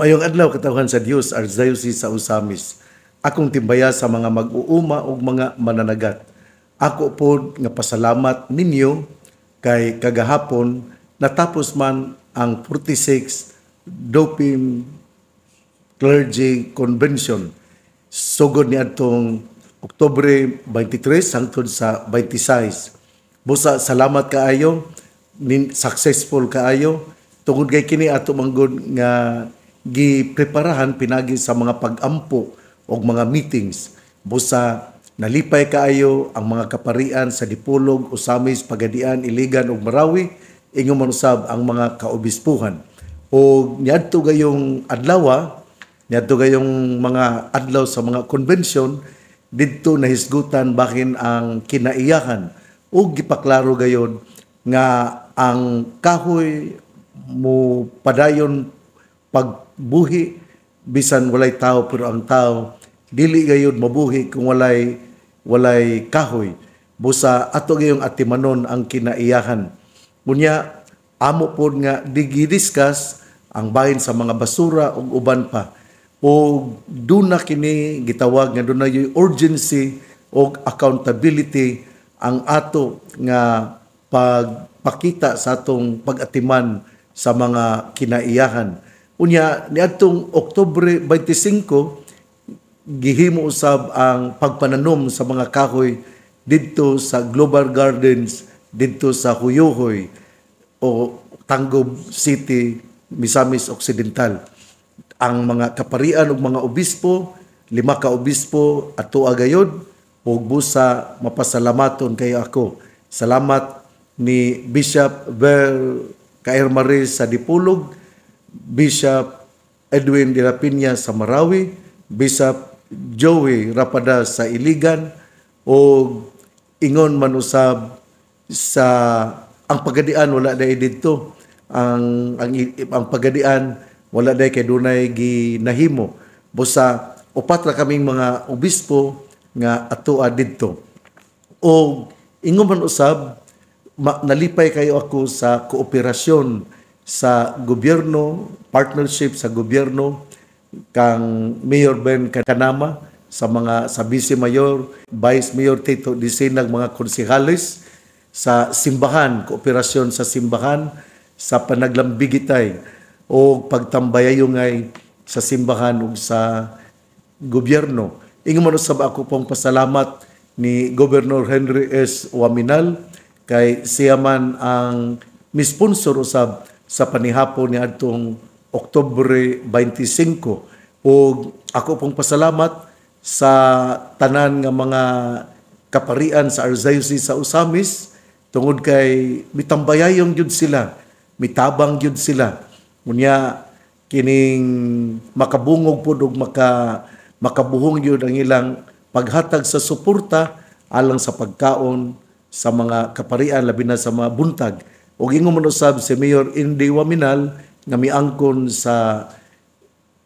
Mayong adlaw katawhan sa Dios Arzayosi sa Usamis. Akong timbaya sa mga mag-uuma ug mga mananagat. Ako po nga pasalamat ninyo kay kagahapon natapos man ang 46 Doping Clergy Convention sugod ni atong Oktobre 23 hangtod sa 26. Busa salamat kaayo, successful kaayo tungod kay kini ato manggod nga gipreparahan pinagi sa mga pag-ampo o mga meetings busa nalipay kaayo ang mga kaparian sa Dipolog, Usamis, Pagadian, Iligan ug Marawi ingon man usab ang mga kaobispuhan o niadto gayong adlaw niadto gayong mga adlaw sa mga convention didto nahisgutan bakin ang kinaiyahan ug gipaklaro gayon nga ang kahoy mo padayon pag mabuhi bisan walay tao pero ang tao dili gayud mabuhi kung walay walay kahoy busa ato gayong atimanon ang kinaiyahan unya amo pod nga digidiskas ang bahin sa mga basura ug uban pa o duna kini gitawag nga dunay urgency o accountability ang ato nga pagpakita sa atong pagatiman sa mga kinaiyahan Unya, niadtong Oktobre 25, gihimo usab ang pagpananom sa mga kahoy didto sa Global Gardens didto sa Huyuhoy o Tangob City, Misamis Occidental. Ang mga kaparian ug mga obispo, lima ka obispo ato agayod ug busa mapasalamaton kayo ako. Salamat ni Bishop Ver Kairmaris sa Dipulog Bishop Edwin de la Piña sa Marawi, Bishop Joey Rapada sa Iligan, o ingon man usab sa ang pagadian wala na didto ang ang ang pagadian wala na kay dunay ginahimo busa upat ra kaming mga obispo nga atoa didto o ingon man usab ma, nalipay kayo ako sa kooperasyon sa gobyerno, partnership sa gobyerno, kang Mayor Ben Kanama, sa mga sa Vice Mayor, Vice Mayor Tito Disinag, mga konsihalis, sa simbahan, kooperasyon sa simbahan, sa panaglambigitay o pagtambayayong ay sa simbahan o sa gobyerno. Ingon man sa ako pong pasalamat ni Governor Henry S. Waminal kay siya man ang misponsor usab sa panihapon ni adtong Oktobre 25 ug ako pong pasalamat sa tanan nga mga kaparian sa Arzayosi sa Usamis tungod kay mitambayayong gyud sila mitabang gyud sila unya kining makabungog pod og maka makabuhong gyud ang ilang paghatag sa suporta alang sa pagkaon sa mga kaparian labi na sa mga buntag o ingon man usab si Mayor Indy Waminal nga miangkon sa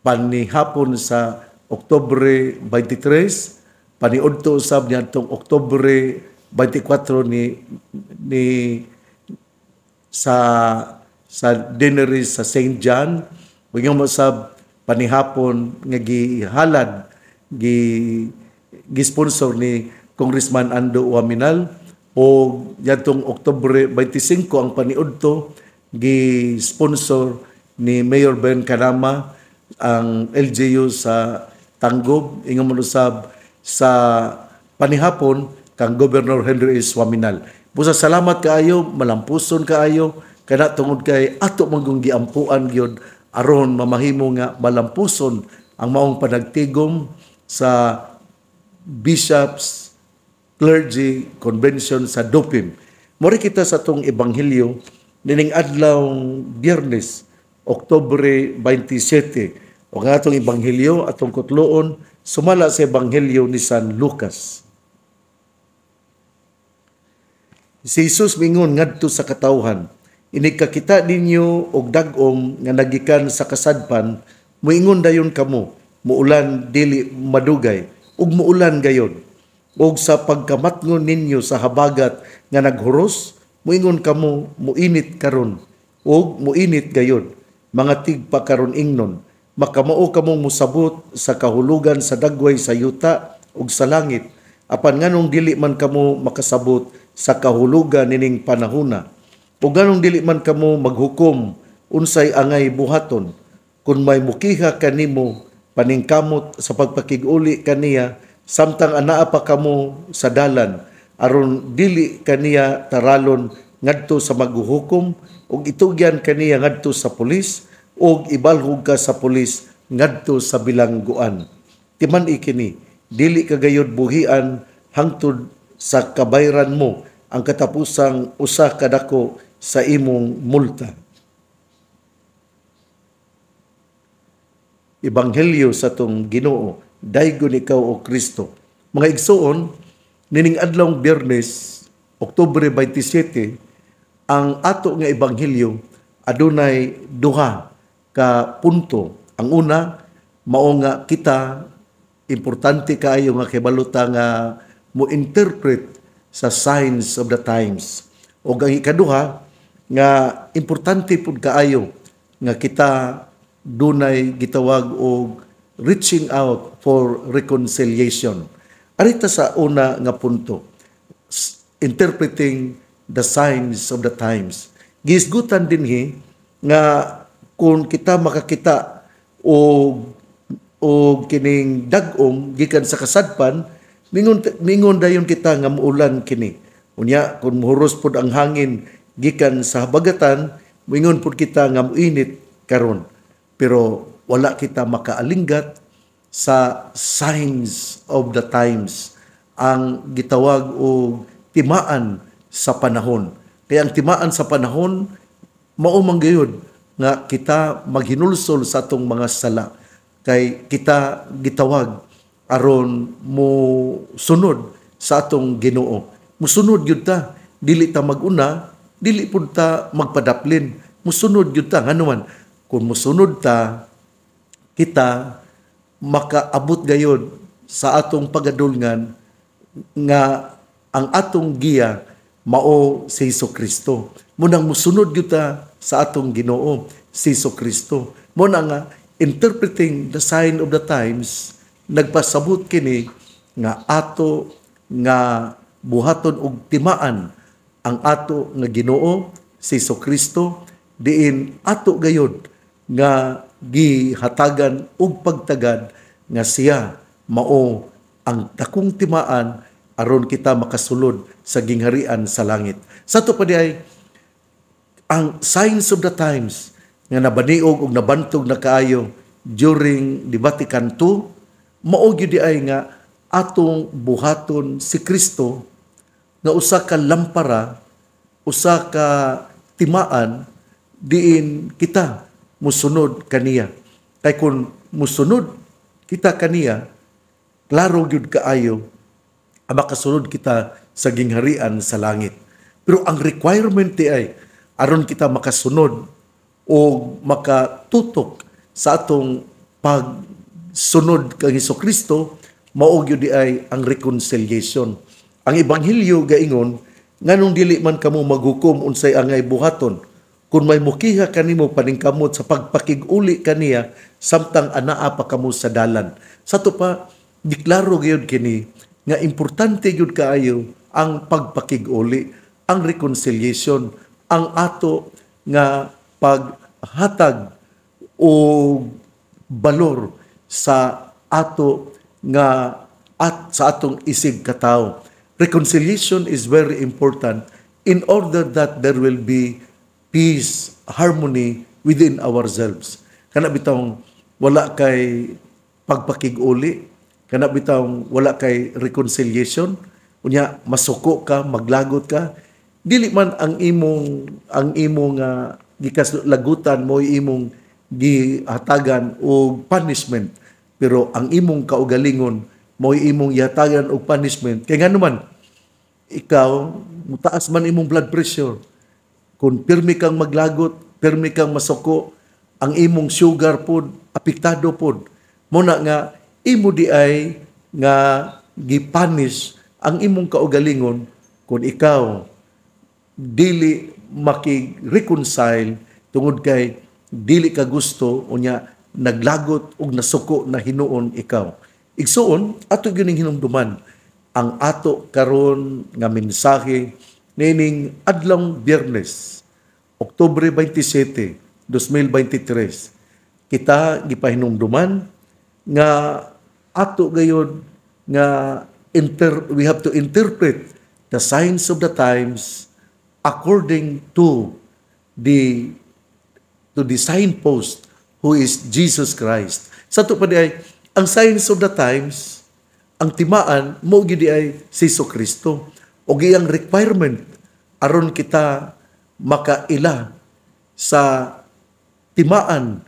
panihapon sa Oktobre 23 paniudto sab ni adtong Oktobre 24 ni ni sa sa dinner sa St. John o ingon man panihapon nga gihalad gi gi-sponsor ni Congressman Ando Waminal o yatong Oktubre 25 ang paniudto gi sponsor ni Mayor Ben Kanama ang LGU sa Tanggob ingon man usab sa panihapon kang Governor Henry S. Waminal. Busa salamat kaayo, malampuson kaayo kada tungod kay ato manggung giampuan gyud aron mamahimo nga malampuson ang maong panagtigom sa bishops Clergy Convention sa Dupim. Mori kita sa tong ebanghilyo nining adlaw Biyernes, Oktobre 27. O nga atong ebanghilyo atong kutloon sumala sa Ebanghelyo ni San Lucas. Si Jesus mingon ngadto sa katawhan, inikakita ninyo og dagom nga nagikan sa kasadpan, muingon dayon kamo, muulan dili madugay ug muulan gayon o sa pagkamatngon ninyo sa habagat nga naghuros, muingon kamo muinit karon o muinit gayon. Mga tigpa karon ingnon, makamao kamong musabot sa kahulugan sa dagway sa yuta ug sa langit, apan nganong dili man kamo makasabot sa kahulugan nining panahuna. O ganong dili man kamo maghukom unsay angay buhaton, kung may mukiha kanimo paningkamot sa pagpakiguli kaniya samtang anaa pa kamo sa dalan aron dili kaniya taralon ngadto sa maghuhukom og itugyan kaniya ngadto sa pulis og ibalhog ka sa pulis ngadto sa bilangguan timan ikini dili kagayod buhian hangtod sa kabayran mo ang katapusang usa kadako sa imong multa Ebanghelyo sa tong Ginoo Daigon ikaw o Kristo. Mga igsoon, nining adlong Biyernes, Oktubre 27, ang ato nga ebanghelyo adunay duha ka punto. Ang una, mao nga kita importante kaayo nga kibaluta nga mo interpret sa signs of the times. O ang ikaduha nga importante pud kaayo nga kita dunay gitawag og reaching out for reconciliation. Arita sa una nga punto, interpreting the signs of the times. Gisgutan din hi nga kung kita makakita o o kining dagong gikan sa kasadpan mingon mingon dayon kita nga muulan kini unya kun muhuros pud ang hangin gikan sa habagatan mingon pud kita nga muinit karon pero wala kita makaalinggat sa signs of the times ang gitawag o timaan sa panahon. Kaya ang timaan sa panahon, maumang gayod nga kita maghinulsol sa atong mga sala. Kay kita gitawag aron mo sunod sa atong Ginoo. Musunod gyud ta, dili ta maguna, dili pud ta magpadaplin. Musunod gyud ta nganuman kung musunod ta kita makaabot gayon sa atong pagadulngan nga ang atong giya mao si Iso Kristo. Munang musunod yuta sa atong ginoo si Iso Kristo. Muna nga, interpreting the sign of the times, nagpasabot kini nga ato nga buhaton og timaan ang ato nga ginoo si Iso Kristo diin ato gayon nga gihatagan og pagtagad nga siya mao ang dakong timaan aron kita makasulod sa gingharian sa langit. Sa to pa diay ang signs of the times nga nabaniog og nabantog na kaayo during the Vatican II mao gyud ay nga atong buhaton si Kristo nga usa ka lampara usa ka timaan diin kita musunod kaniya. Kay kung musunod kita kaniya, klaro gyud kaayo ang makasunod kita sa gingharian sa langit. Pero ang requirement di ay aron kita makasunod o makatutok sa atong pagsunod kang Hesus Kristo, mao di ay ang reconciliation. Ang ebanghelyo gaingon nganong dili man kamo maghukom unsay angay buhaton kung may mukiha kanimo paningkamot sa pagpakiguli kaniya samtang anaa pa kamo sa dalan sa to pa diklaro gyud kini nga importante gyud kaayo ang pagpakiguli ang reconciliation ang ato nga paghatag o balor sa ato nga at sa atong isig katao reconciliation is very important in order that there will be peace, harmony within ourselves. Kana bitawng wala kay pagpakiguli, kana bitawng wala kay reconciliation, unya masuko ka, maglagot ka, dili man ang imong ang imong uh, ah, lagutan mo imong gihatagan og punishment pero ang imong kaugalingon mo imong yatagan og punishment kay nganuman ikaw mutaas man imong blood pressure kung pirmi kang maglagot, pirmi kang masuko, ang imong sugar pod, apektado pod. Muna nga, imo di ay nga gipanis ang imong kaugalingon kung ikaw dili makireconcile tungod kay dili ka gusto unya naglagot og nasuko na hinuon ikaw. Igsuon ato gyud ning hinumduman ang ato karon nga mensahe nining adlong Biyernes, Oktubre 27, 2023, kita gipahinumduman nga ato gayod nga inter, we have to interpret the signs of the times according to the to the signpost who is Jesus Christ. Sa ito pa di ay, ang signs of the times, ang timaan, mo gidi ay si Kristo o giyang requirement aron kita makaila sa timaan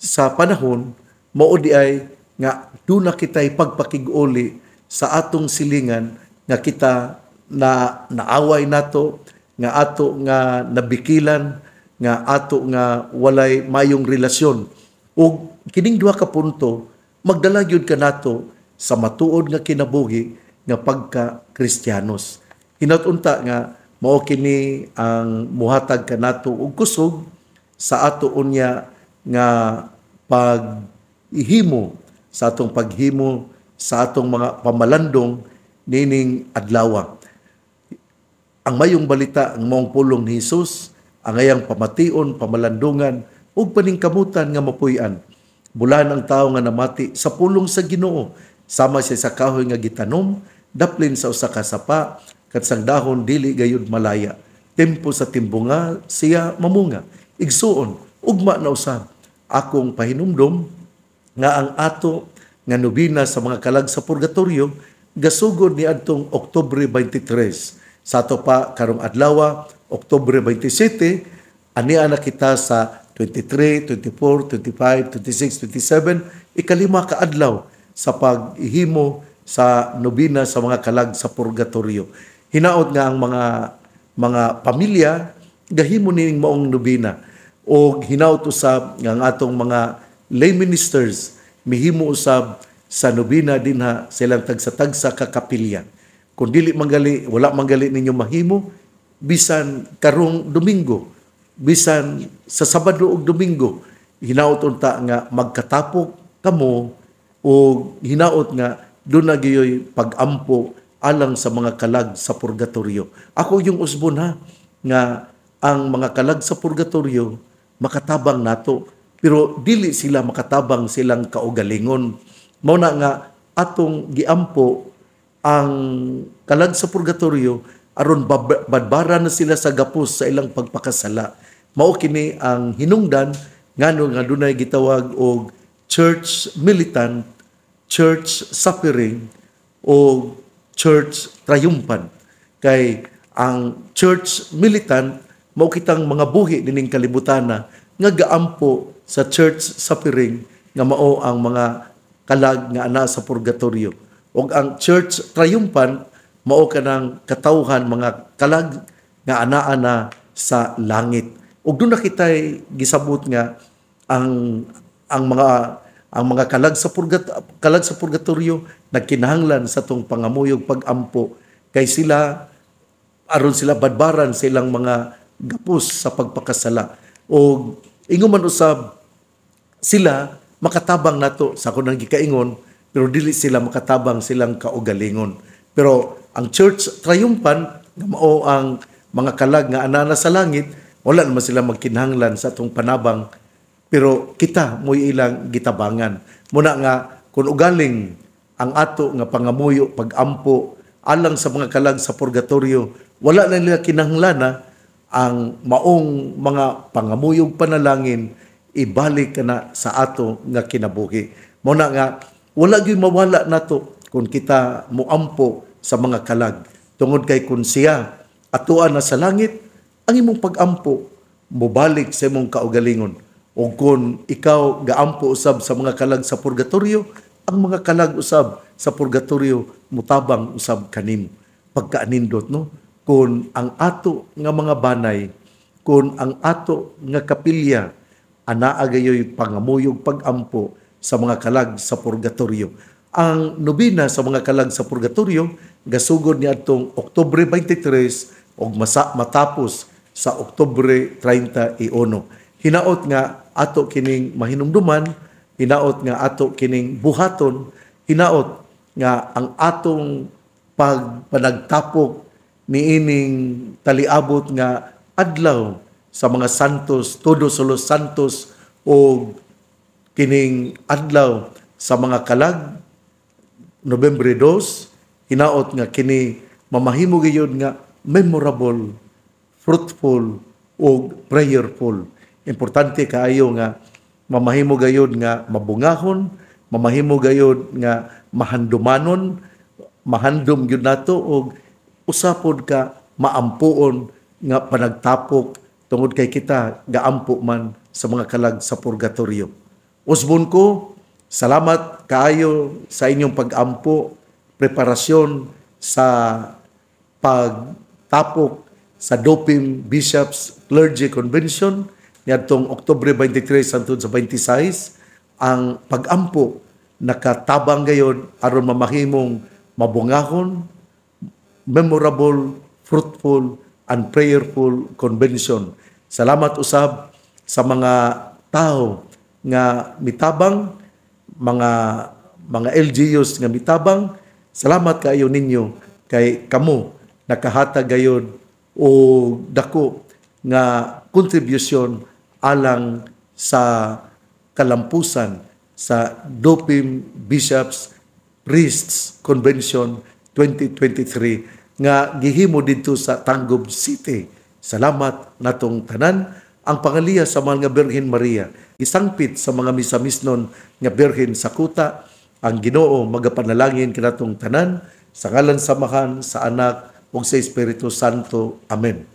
sa panahon mao di ay nga duna kitay pagpakiguli sa atong silingan nga kita na naaway nato nga ato nga nabikilan nga ato nga walay mayong relasyon ug kining duha ka punto magdala gyud ka nato sa matuod nga kinabuhi nga pagka Kristiyanos hinatunta nga mao kini ang muhatag kanato og kusog sa ato unya nga paghimo sa atong paghimo sa atong mga pamalandong nining adlaw. Ang mayong balita ang mong pulong ni Hesus ang ayang pamation, pamalandungan ug paningkamutan nga mapuy-an. Bulan ang tao nga namati sa pulong sa Ginoo sama siya sa kahoy nga gitanom, daplin sa usa ka sapa katsang dahon dili gayud malaya tempo sa timbunga siya mamunga igsuon ugma na usab akong pahinumdom nga ang ato nga nobina sa mga kalag sa purgatorio gasugod ni adtong Oktubre 23 sa ato pa karong adlaw Oktubre 27 ani ana kita sa 23, 24, 25, 26, 27 ikalima ka adlaw sa paghimo sa nobina sa mga kalag sa purgatorio Hinaot nga ang mga mga pamilya gahimo ning maong nobina o hinaot usab nga ang atong mga lay ministers mihimo usab sa nobina dinha silang tagsa-tagsa ka kapilya. Kung dili manggali, wala manggali ninyo mahimo bisan karong Domingo, bisan sa Sabado ug Domingo, hinaot unta nga magkatapok kamo o hinaot nga doon na pag-ampo alang sa mga kalag sa purgatorio. Ako yung usbon ha, nga ang mga kalag sa purgatorio, makatabang nato. Pero dili sila makatabang silang kaugalingon. Mao na nga, atong giampo ang kalag sa purgatorio, aron badbara na sila sa gapos sa ilang pagpakasala. Mao kini ang hinungdan ngano nga dunay gitawag og church militant, church suffering o church triumphant kay ang church militant mao kitang mga buhi nining kalibutan na nga gaampo sa church suffering nga mao ang mga kalag nga ana sa purgatorio ug ang church triumphant mao kanang katauhan mga kalag nga ana ana sa langit ug doon na kitay gisabot nga ang ang mga ang mga kalag sa, purgat, kalag sa purgatorio nagkinahanglan sa tong pangamuyog pag-ampo kay sila aron sila badbaran sa ilang mga gapos sa pagpakasala o inguman usab sila makatabang nato sa kunang gikaingon pero dili sila makatabang silang kaugalingon pero ang church triumpan nga mao ang mga kalag nga anana sa langit wala naman sila magkinahanglan sa atong panabang pero kita mo ilang gitabangan. Muna nga, kung ugaling ang ato nga pangamuyo, pagampo, alang sa mga kalag sa purgatorio, wala na nila kinahanglan ah, ang maong mga pangamuyog panalangin, ibalik na sa ato nga kinabuhi. Muna nga, wala gyud mawala nato kung kita muampo sa mga kalag. Tungod kay kun siya, atuan na sa langit, ang imong pagampo, mubalik sa imong kaugalingon o kung ikaw gaampo usab sa mga kalag sa purgatorio, ang mga kalag usab sa purgatorio mutabang usab kanimo. Pagkaanindot no kun ang ato nga mga banay kun ang ato nga kapilya anaa gayoy pangamuyog pagampo sa mga kalag sa purgatorio. Ang nobina sa mga kalag sa purgatorio gasugod ni atong Oktubre 23 og masa matapos sa Oktubre 31. Hinaot nga ato kining mahinumduman, hinaot nga ato kining buhaton, hinaot nga ang atong pagpanagtapok niining taliabot nga adlaw sa mga santos, todos los santos o kining adlaw sa mga kalag November 2 hinaot nga kini mamahimo gyud nga memorable, fruitful o prayerful. Importante kaayo nga mamahimo gayud nga mabungahon, mamahimo gayud nga mahandumanon, mahandom gyud nato og usapod ka maampuon nga panagtapok tungod kay kita gaampo man sa mga kalag sa purgatorio. Usbon ko, salamat kaayo sa inyong pag-ampo, preparasyon sa pagtapok sa Dopim Bishops Clergy Convention niadtong Oktubre 23 hangtod sa 26 ang pag pagampo nakatabang gayon aron mamahimong mabungahon memorable fruitful and prayerful convention salamat usab sa mga tao nga mitabang mga mga LGUs nga mitabang salamat kayo ninyo kay kamo nakahatag gayon o dako nga kontribusyon alang sa kalampusan sa Dopim Bishops Priests Convention 2023 nga gihimo dito sa Tanggob City. Salamat natong tanan ang pangaliya sa mahal nga Birhen Maria. Isangpit sa mga misamisnon nga Birhen sa kuta, ang Ginoo magapanalangin kinatong tanan sa ngalan sa samahan sa anak ug sa Espiritu Santo. Amen.